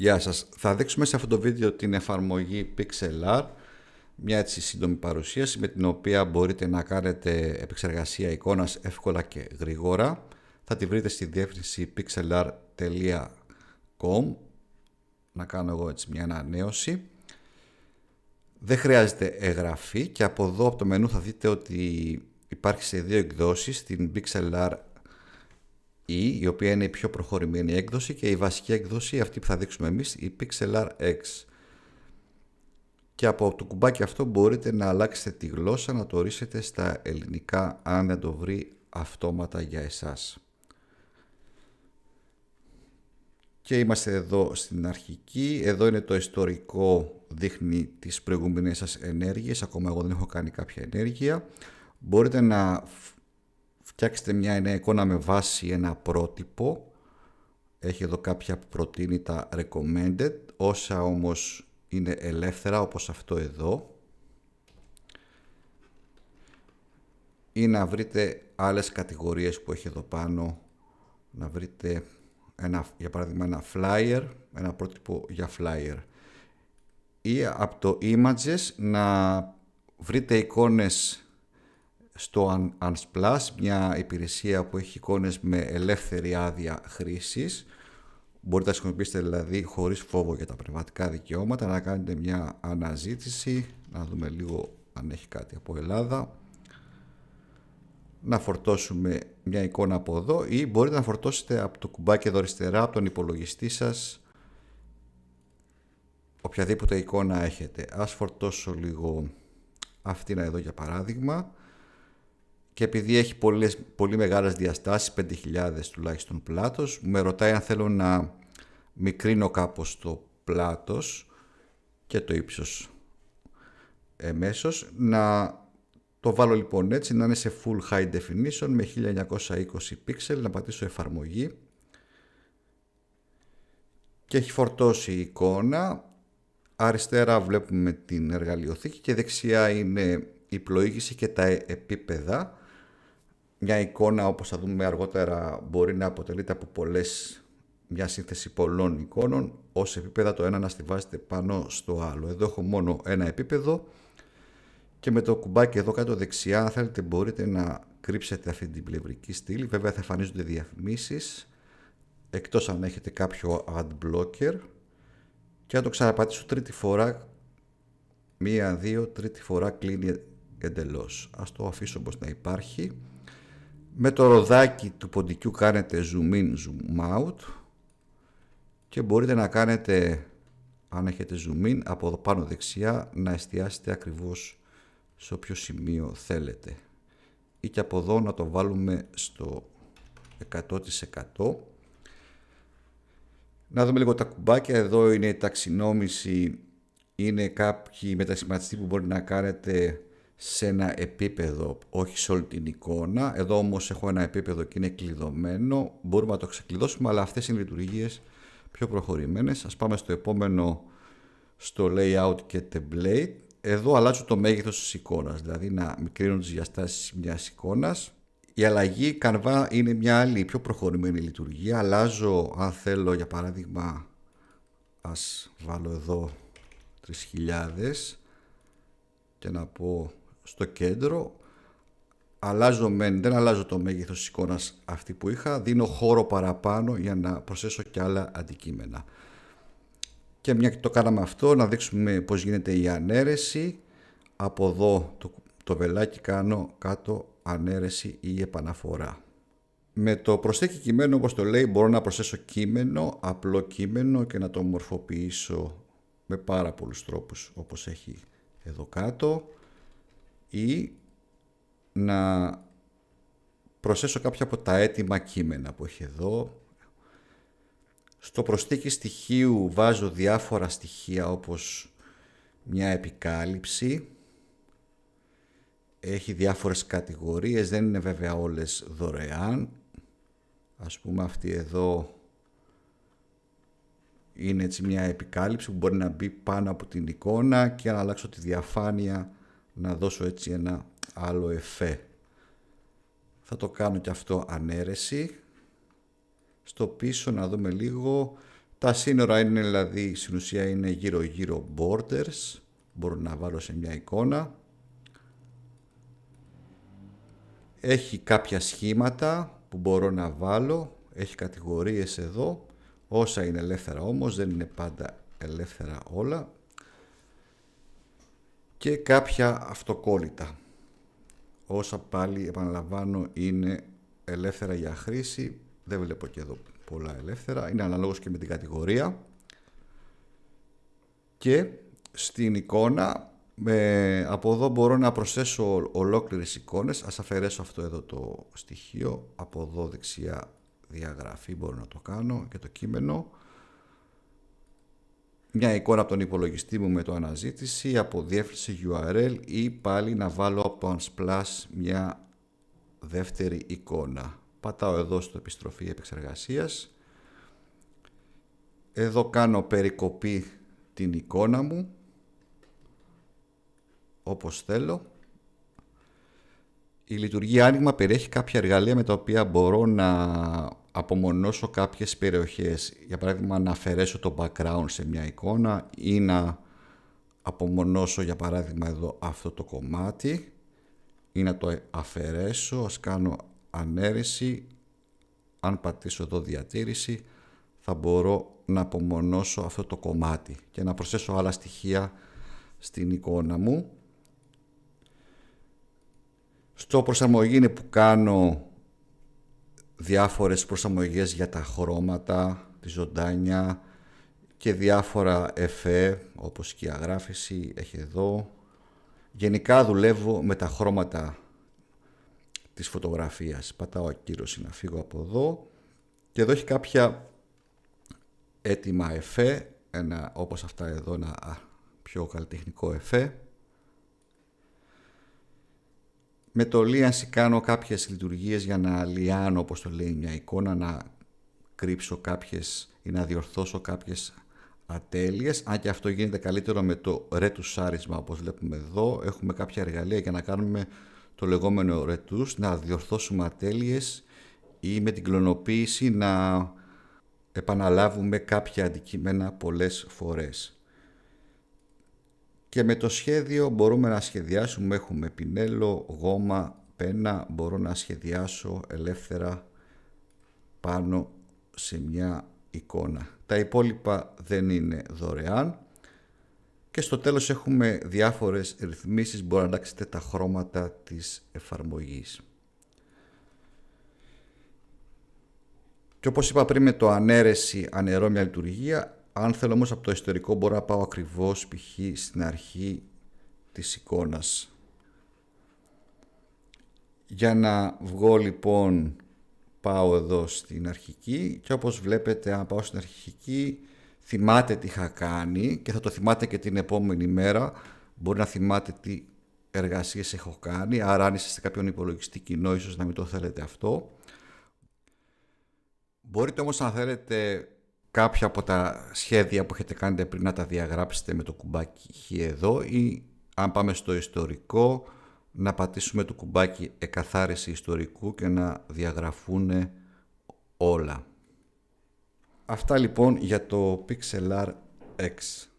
Γεια σας. Θα δείξουμε σε αυτό το βίντεο την εφαρμογή PixelR, μια έτσι σύντομη παρουσίαση με την οποία μπορείτε να κάνετε επεξεργασία εικόνας εύκολα και γρήγορα. Θα τη βρείτε στη διεύθυνση pixelr.com. Να κάνω εγώ έτσι μια ανανέωση. Δεν χρειάζεται εγγραφή και από εδώ από το μενού θα δείτε ότι υπάρχει σε δύο εκδόσεις, την PixelR η η οποία είναι η πιο προχωρημένη έκδοση και η βασική έκδοση, αυτή που θα δείξουμε εμείς, η Pixelar X. Και από το κουμπάκι αυτό μπορείτε να αλλάξετε τη γλώσσα, να το ορίσετε στα ελληνικά, αν δεν το βρει αυτόματα για εσάς. Και είμαστε εδώ στην αρχική. Εδώ είναι το ιστορικό, δείχνει τις προηγούμενες σας ενέργειες. Ακόμα εγώ δεν έχω κάνει κάποια ενέργεια. Μπορείτε να Φτιάξτε μια νέα εικόνα με βάση ένα πρότυπο. Έχει εδώ κάποια που προτείνει τα recommended, όσα όμως είναι ελεύθερα όπως αυτό εδώ. Ή να βρείτε άλλες κατηγορίες που έχει εδώ πάνω. Να βρείτε ένα, για παράδειγμα ένα flyer, ένα πρότυπο για flyer. Ή από το images να βρείτε εικόνες στο Unsplash, μια υπηρεσία που έχει εικόνες με ελεύθερη άδεια χρήσης. Μπορείτε να χρησιμοποιήσετε δηλαδή χωρίς φόβο για τα πνευματικά δικαιώματα, να κάνετε μια αναζήτηση, να δούμε λίγο αν έχει κάτι από Ελλάδα. Να φορτώσουμε μια εικόνα από εδώ ή μπορείτε να φορτώσετε από το κουμπάκι εδώ αριστερά, από τον υπολογιστή σας, οποιαδήποτε εικόνα έχετε. Ας φορτώσω λίγο αυτήν εδώ για παράδειγμα και επειδή έχει πολλές, πολύ μεγάλες διαστάσεις, 5.000 τουλάχιστον πλάτος, με ρωτάει αν θέλω να μικρύνω κάπως το πλάτος και το ύψος εμέσως. Να το βάλω λοιπόν έτσι, να είναι σε full high definition με 1920 pixel, να πατήσω εφαρμογή και έχει φορτώσει η εικόνα. Αριστερά βλέπουμε την εργαλειοθήκη και δεξιά είναι η πλοήγηση και τα επίπεδα μια εικόνα όπως θα δούμε αργότερα μπορεί να αποτελείται από πολλές μια σύνθεση πολλών εικόνων ως επίπεδα το ένα να στηβάζεται πάνω στο άλλο. Εδώ έχω μόνο ένα επίπεδο και με το κουμπάκι εδώ κάτω δεξιά αν θέλετε μπορείτε να κρύψετε αυτή την πλευρική στήλη. Βέβαια θα εμφανίζονται διαφημίσεις εκτός αν έχετε κάποιο ad blocker και αν το ξαναπατήσω τρίτη φορά μία, δύο, τρίτη φορά κλείνει εντελώς. Ας το αφήσω όπως να υπάρχει με το ροδάκι του ποντικού κάνετε zoom in, zoom out και μπορείτε να κάνετε, αν έχετε zoom in, από εδώ πάνω δεξιά να εστιάσετε ακριβώς σε όποιο σημείο θέλετε ή και από εδώ να το βάλουμε στο 100% να δούμε λίγο τα κουμπάκια, εδώ είναι η ταξινόμηση, είναι κάποιοι μετασχηματιστή που μπορεί να κάνετε σε ένα επίπεδο, όχι σε όλη την εικόνα. Εδώ όμως έχω ένα επίπεδο και είναι κλειδωμένο. Μπορούμε να το ξεκλειδώσουμε, αλλά αυτές είναι λειτουργίες πιο προχωρημένες. Ας πάμε στο επόμενο, στο layout και template. Εδώ αλλάζω το μέγεθος της εικόνας, δηλαδή να μικρύνω τις διαστάσεις μιας εικόνας. Η αλλαγή καρβά είναι μια άλλη πιο προχωρημένη λειτουργία. Αλλάζω, αν θέλω, για παράδειγμα, ας βάλω εδώ 3.000 και να πω στο κέντρο, αλλάζω μεν, δεν αλλάζω το μέγεθος της εικόνας αυτή που είχα, δίνω χώρο παραπάνω για να προσθέσω και άλλα αντικείμενα. Και μια και το κάναμε αυτό, να δείξουμε πώς γίνεται η ανέρεση. Από εδώ το, το βελάκι κάνω κάτω ανέρεση ή επαναφορά. Με το προσθέκι κειμένο, όπως το λέει, μπορώ να προσθέσω κείμενο, απλό κείμενο και να το μορφοποιήσω με πάρα πολλούς τρόπους όπως έχει εδώ κάτω ή να προσθέσω κάποια από τα έτοιμα κείμενα που έχει εδώ. Στο προσθήκη στοιχείου βάζω διάφορα στοιχεία όπως μια επικάλυψη. Έχει διάφορες κατηγορίες, δεν είναι βέβαια όλες δωρεάν. Ας πούμε αυτή εδώ είναι έτσι μια επικάλυψη που μπορεί να μπει πάνω από την εικόνα και αν αλλάξω τη διαφάνεια να δώσω έτσι ένα άλλο εφέ. Θα το κάνω και αυτό ανέρεση. Στο πίσω να δούμε λίγο. Τα σύνορα είναι δηλαδή στην ουσία είναι γύρω γύρω borders. Μπορώ να βάλω σε μια εικόνα. Έχει κάποια σχήματα που μπορώ να βάλω. Έχει κατηγορίες εδώ. Όσα είναι ελεύθερα όμως δεν είναι πάντα ελεύθερα όλα και κάποια αυτοκόλλητα. Όσα πάλι επαναλαμβάνω είναι ελεύθερα για χρήση, δεν βλέπω και εδώ πολλά ελεύθερα, είναι αναλόγως και με την κατηγορία. Και στην εικόνα, με, από εδώ μπορώ να προσθέσω ολόκληρες εικόνες, ας αφαιρέσω αυτό εδώ το στοιχείο, από εδώ δεξιά διαγραφή μπορώ να το κάνω και το κείμενο μια εικόνα από τον υπολογιστή μου με το αναζήτηση, από διεύθυνση URL ή πάλι να βάλω από το Unsplash μια δεύτερη εικόνα. Πατάω εδώ στο επιστροφή επεξεργασίας. Εδώ κάνω περικοπή την εικόνα μου όπως θέλω η λειτουργία άνοιγμα περιέχει κάποια εργαλεία με τα οποία μπορώ να απομονώσω κάποιες περιοχές. Για παράδειγμα να αφαιρέσω το background σε μια εικόνα ή να απομονώσω για παράδειγμα εδώ αυτό το κομμάτι ή να το αφαιρέσω, ας κάνω ανέρεση, αν πατήσω εδώ διατήρηση θα μπορώ να απομονώσω αυτό το κομμάτι και να προσθέσω άλλα στοιχεία στην εικόνα μου στο προσαρμογή που κάνω διάφορες προσαρμογές για τα χρώματα, τη ζωντάνια και διάφορα εφέ όπως και η αγράφηση έχει εδώ. Γενικά δουλεύω με τα χρώματα της φωτογραφίας. Πατάω ακύρωση να φύγω από εδώ και εδώ έχει κάποια έτοιμα εφέ, ένα, όπως αυτά εδώ ένα πιο καλλιτεχνικό εφέ με το λίανση κάνω κάποιες λειτουργίες για να λιάνω, όπως το λέει μια εικόνα, να κρύψω κάποιες ή να διορθώσω κάποιες ατέλειες. Αν και αυτό γίνεται καλύτερο με το ρετουσάρισμα, όπως βλέπουμε εδώ, έχουμε κάποια εργαλεία για να κάνουμε το λεγόμενο ρετούς, να διορθώσουμε ατέλειες ή με την κλωνοποίηση να επαναλάβουμε κάποια αντικείμενα πολλές φορές και με το σχέδιο μπορούμε να σχεδιάσουμε, έχουμε πινέλο, γόμα, πένα, μπορώ να σχεδιάσω ελεύθερα πάνω σε μια εικόνα. Τα υπόλοιπα δεν είναι δωρεάν. Και στο τέλος έχουμε διάφορες ρυθμίσεις, μπορεί να αλλάξετε τα χρώματα της εφαρμογής. Και όπως είπα πριν με το ανέρεση «Ανερώμια λειτουργία, αν θέλω όμως από το ιστορικό μπορώ να πάω ακριβώς π.χ. στην αρχή της εικόνας. Για να βγω λοιπόν πάω εδώ στην αρχική και όπως βλέπετε αν πάω στην αρχική θυμάται τι είχα κάνει και θα το θυμάται και την επόμενη μέρα. Μπορεί να θυμάται τι εργασίες έχω κάνει, άρα αν είστε σε κάποιον υπολογιστή κοινό ίσως να μην το θέλετε αυτό. Μπορείτε όμως αν θέλετε κάποια από τα σχέδια που έχετε κάνει πριν να τα διαγράψετε με το κουμπάκι εδώ ή αν πάμε στο ιστορικό να πατήσουμε το κουμπάκι εκαθάριση ιστορικού και να διαγραφούν όλα. Αυτά λοιπόν για το PixelR X.